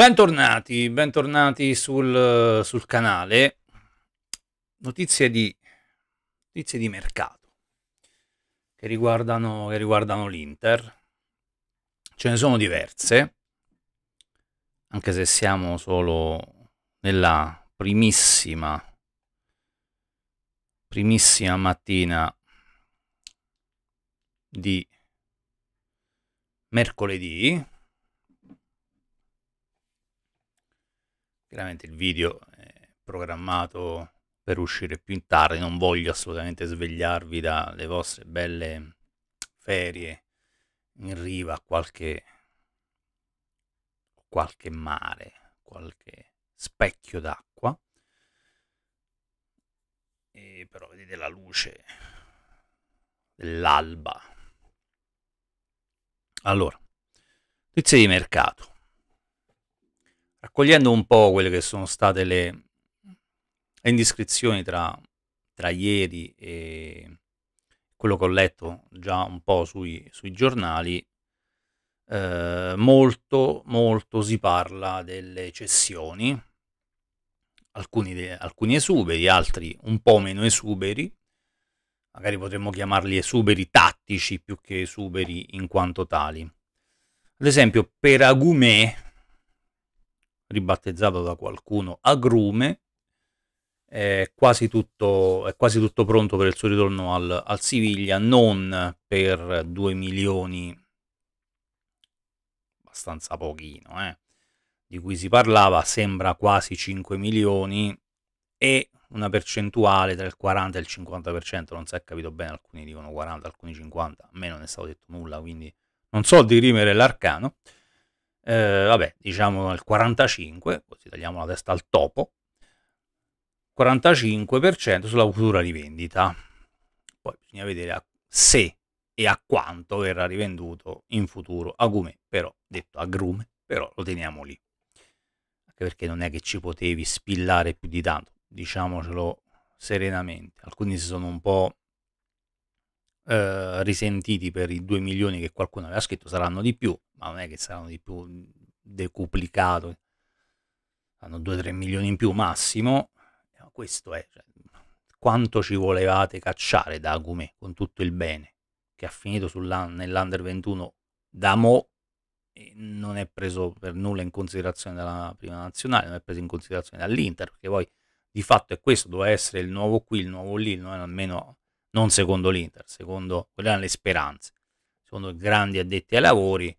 Bentornati, bentornati sul, sul canale. Notizie di, notizie di, mercato che riguardano, riguardano l'Inter. Ce ne sono diverse, anche se siamo solo nella primissima, primissima mattina di mercoledì, Chiaramente il video è programmato per uscire più in tardi, non voglio assolutamente svegliarvi dalle vostre belle ferie in riva a qualche, qualche mare, qualche specchio d'acqua. E però vedete la luce dell'alba. Allora, notizie di mercato raccogliendo un po' quelle che sono state le, indiscrezioni tra, tra, ieri e quello che ho letto già un po' sui, sui giornali, eh, molto, molto si parla delle cessioni, alcuni, de, alcuni esuberi, altri un po' meno esuberi, magari potremmo chiamarli esuberi tattici più che esuberi in quanto tali. Ad esempio, per Agumè, ribattezzato da qualcuno agrume, è quasi tutto, è quasi tutto pronto per il suo ritorno al, al Siviglia, non per 2 milioni, abbastanza pochino, eh, di cui si parlava, sembra quasi 5 milioni e una percentuale tra il 40 e il 50%, non si è capito bene, alcuni dicono 40, alcuni 50, a me non è stato detto nulla, quindi non so dirimere l'arcano eh, vabbè, diciamo al 45, così tagliamo la testa al topo, 45% sulla futura rivendita. Poi bisogna vedere a, se e a quanto verrà rivenduto in futuro. Agrume, però, detto agrume, però lo teniamo lì. Anche perché non è che ci potevi spillare più di tanto, diciamocelo serenamente. Alcuni si sono un po' Eh, risentiti per i 2 milioni che qualcuno aveva scritto, saranno di più, ma non è che saranno di più mm, decuplicato, hanno 2-3 milioni in più massimo, eh, questo è cioè, quanto ci volevate cacciare da Agumè con tutto il bene che ha finito nell'Under 21 da Mo non è preso per nulla in considerazione dalla prima nazionale, non è preso in considerazione dall'Inter, perché poi di fatto è questo, doveva essere il nuovo qui, il nuovo lì, non almeno non secondo l'Inter, secondo quelle erano le speranze, secondo i grandi addetti ai lavori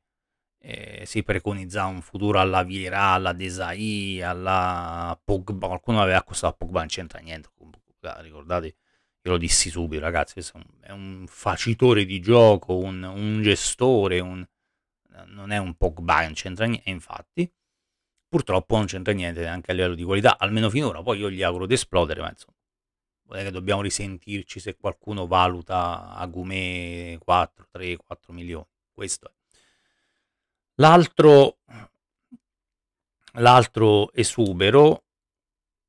eh, si preconizzava un futuro alla Vira, alla Desai, alla Pogba, qualcuno aveva accostato a Pogba, non c'entra niente, ricordate, io lo dissi subito ragazzi, è un, è un facitore di gioco, un, un gestore, un, non è un Pogba, non c'entra niente, infatti purtroppo non c'entra niente neanche a livello di qualità, almeno finora, poi io gli auguro di esplodere, ma insomma non è che dobbiamo risentirci se qualcuno valuta Agumè 4, 3, 4 milioni. Questo è. L'altro, l'altro esubero,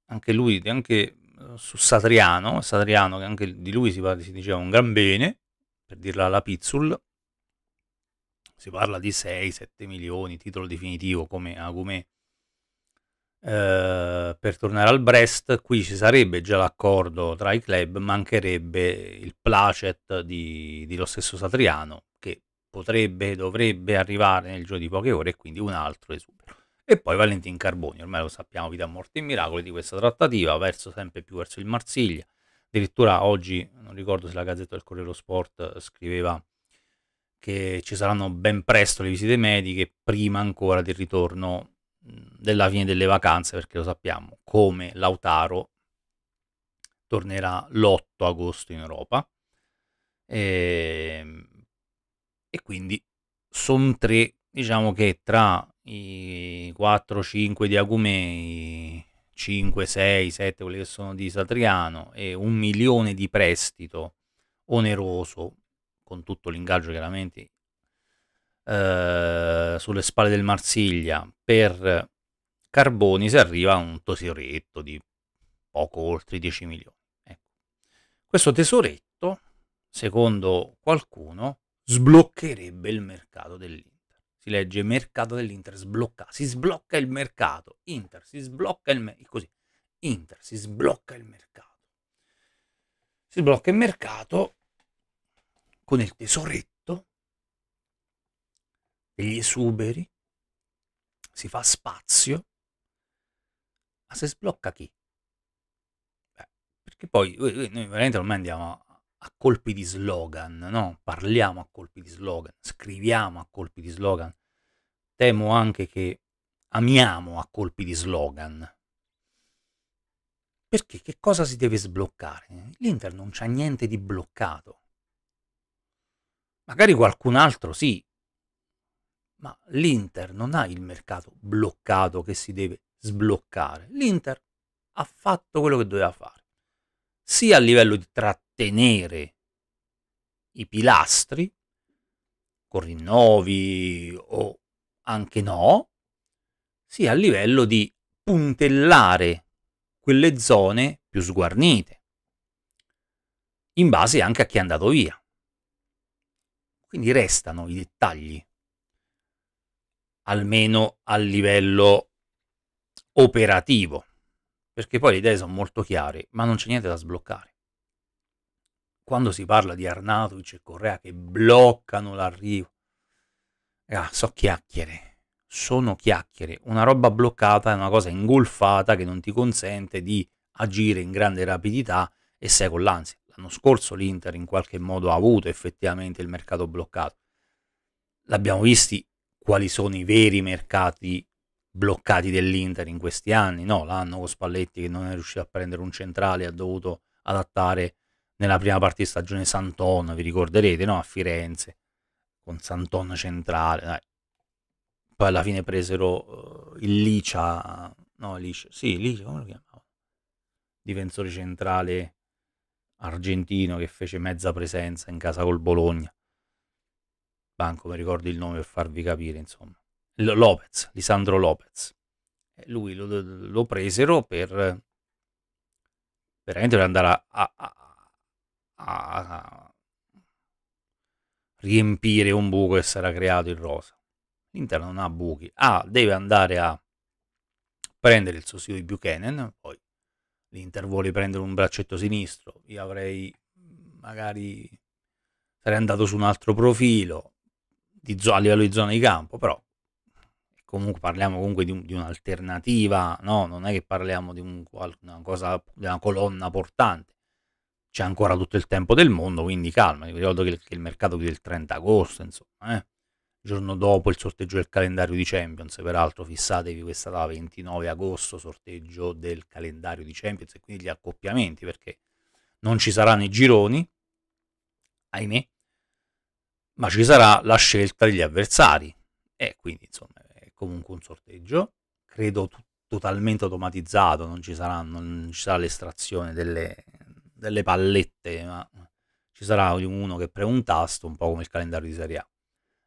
anche lui, anche eh, su Satriano, Satriano che anche di lui si, parla, si diceva un gran bene, per dirla alla Pizzul, si parla di 6-7 milioni, titolo definitivo come Agumè eh, per tornare al Brest, qui ci sarebbe già l'accordo tra i club, mancherebbe il placet di, di lo stesso Satriano, che potrebbe, dovrebbe arrivare nel giro di poche ore e quindi un altro esubero. E poi Valentin Carboni, ormai lo sappiamo, vita, morte e miracoli di questa trattativa, verso sempre più verso il Marsiglia. Addirittura oggi, non ricordo se la Gazzetta del Corriere Sport scriveva che ci saranno ben presto le visite mediche, prima ancora del ritorno della fine delle vacanze, perché lo sappiamo, come Lautaro tornerà l'8 agosto in Europa. E, ehm, e quindi sono tre, diciamo che tra i 4-5 di Agume, 5, 6, 7 quelli che sono di Satriano e un milione di prestito oneroso con tutto l'ingaggio chiaramente eh, sulle spalle del Marsiglia per Carboni si arriva a un tesoretto di poco oltre 10 milioni. Ecco. Questo tesoretto, secondo qualcuno, sbloccherebbe il mercato dell'Inter. Si legge mercato dell'Inter sblocca, si sblocca il mercato, Inter si sblocca il mercato, così, Inter si sblocca il mercato. Si blocca il mercato con il tesoretto degli esuberi, si fa spazio, ma se sblocca chi? Beh, perché poi eh, eh, noi veramente ormai andiamo a, colpi di slogan, no? Parliamo a colpi di slogan, scriviamo a colpi di slogan. Temo anche che amiamo a colpi di slogan. Perché che cosa si deve sbloccare? L'Inter non c'ha niente di bloccato. Magari qualcun altro sì, ma l'Inter non ha il mercato bloccato che si deve sbloccare. L'Inter ha fatto quello che doveva fare, sia a livello di trattenere i pilastri, con rinnovi o anche no, sia a livello di puntellare quelle zone più sguarnite, in base anche a chi è andato via. Quindi restano i dettagli almeno a livello operativo, perché poi le idee sono molto chiare, ma non c'è niente da sbloccare. Quando si parla di Arnatovic e Correa che bloccano l'arrivo, ah, so chiacchiere, sono chiacchiere, una roba bloccata è una cosa ingolfata che non ti consente di agire in grande rapidità e sei con l'ansia. L'anno scorso l'Inter in qualche modo ha avuto effettivamente il mercato bloccato. L'abbiamo visti quali sono i veri mercati bloccati dell'Inter in questi anni, no? L'anno con Spalletti che non è riuscito a prendere un centrale, ha dovuto adattare nella prima parte di stagione Santon, vi ricorderete, no? A Firenze, con Santon centrale, dai. Poi alla fine presero uh, il Licia, no, Licia, sì, Licia, come lo chiamavano? Difensore centrale argentino che fece mezza presenza in casa col Bologna banco, mi ricordo il nome per farvi capire, insomma. L- Lopez, Lisandro Lopez. Lui lo, lo presero per veramente per andare a, a, a, a, riempire un buco che si era creato in rosa. L'Inter non ha buchi. Ah, deve andare a prendere il sostituto di Buchanan, poi l'Inter vuole prendere un braccetto sinistro, io avrei magari sarei andato su un altro profilo, a livello di zona di campo, però comunque parliamo comunque di, un, di un'alternativa, no? non è che parliamo di un, una, cosa, di una colonna portante, c'è ancora tutto il tempo del mondo, quindi calma, vi ricordo che, che il, mercato chiude il 30 agosto, insomma, eh? giorno dopo il sorteggio del calendario di Champions, peraltro fissatevi questa data, 29 agosto, sorteggio del calendario di Champions e quindi gli accoppiamenti, perché non ci saranno i gironi, ahimè, ma ci sarà la scelta degli avversari. E quindi, insomma, è comunque un sorteggio, credo t- totalmente automatizzato, non ci, sarà, non ci sarà l'estrazione delle, delle pallette, ma ci sarà uno che preme un tasto, un po' come il calendario di Serie A.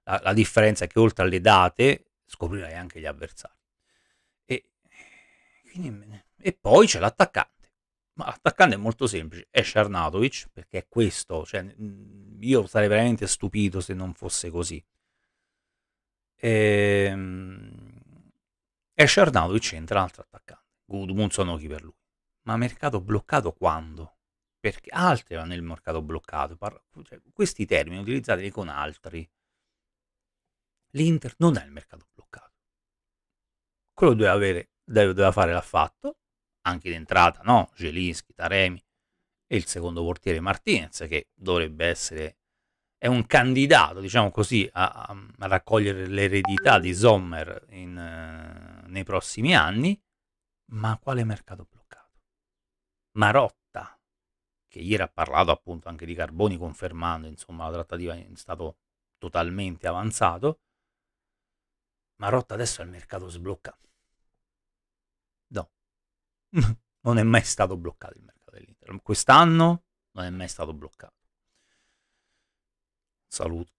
La, la differenza è che oltre alle date scoprirai anche gli avversari. E, quindi, e poi c'è l'attaccante. Ma attaccante è molto semplice, è Sharnatovic, perché è questo, cioè, mhmm, io sarei veramente stupito se non fosse così. Ehm, e Sharnatovic entra l'altro attaccante, Gudmundsson occhi per lui. Ma mercato bloccato quando? Perché altri vanno nel mercato bloccato, parla, cioè, questi termini utilizzateli con altri. L'Inter non è il mercato bloccato. Quello doveva, avere, doveva fare l'ha fatto, anche d'entrata, no, Gelinski, Taremi e il secondo portiere Martinez che dovrebbe essere è un candidato diciamo così a, a raccogliere l'eredità di Sommer in, uh, nei prossimi anni ma quale mercato bloccato? Marotta che ieri ha parlato appunto anche di Carboni confermando insomma la trattativa in stato totalmente avanzato Marotta adesso è il mercato sbloccato no non è mai stato bloccato il mercato dell'Inter. Quest'anno non è mai stato bloccato. Saluto.